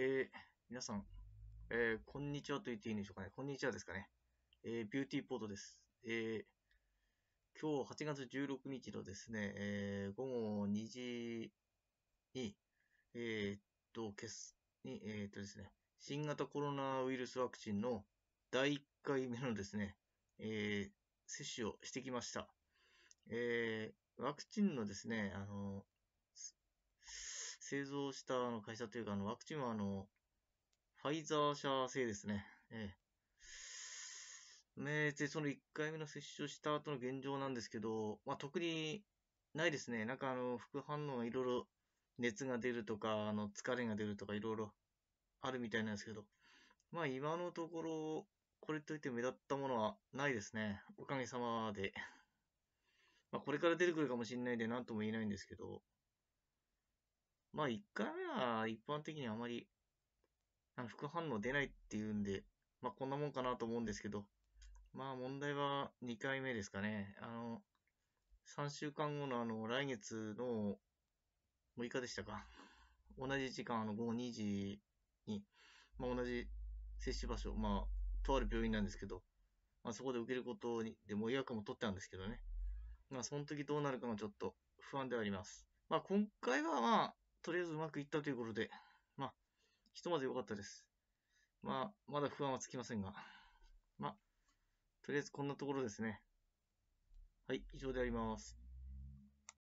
えー、皆さん、えー、こんにちはと言っていいんでしょうかね。こんにちはですかね。えー、ビューティーポートです。えー、今日8月16日のですね、えー、午後2時に、えー、っと、消す、に、えー、っとですね、新型コロナウイルスワクチンの第1回目のですね、えー、接種をしてきました。えー、ワクチンのですね、あの、製造したあの会社というか、あの、ワクチンはあの、ファイザー社製ですね。ええ。ねで、その1回目の接種をした後の現状なんですけど、まあ、特にないですね。なんかあの、副反応がいろいろ熱が出るとか、あの、疲れが出るとかいろいろあるみたいなんですけど、まあ今のところ、これといって目立ったものはないですね。おかげさまで。まあこれから出てくるかもしれないで何とも言えないんですけど、まあ、1回目は一般的にあまり、副反応出ないっていうんで、まあ、こんなもんかなと思うんですけど、まあ、問題は2回目ですかね。あの、3週間後のあの、来月の6日でしたか。同じ時間、あの、午後2時に、まあ、同じ接種場所、まあ、とある病院なんですけど、まあ、そこで受けることに、でも予約も取ったんですけどね。まあ、その時どうなるかもちょっと不安ではあります。まあ、今回はまあ、とりあえずうまくいったということで、まあ、ひとまず良かったです。まあ、まだ不安はつきませんが、まあ、とりあえずこんなところですね。はい、以上であります。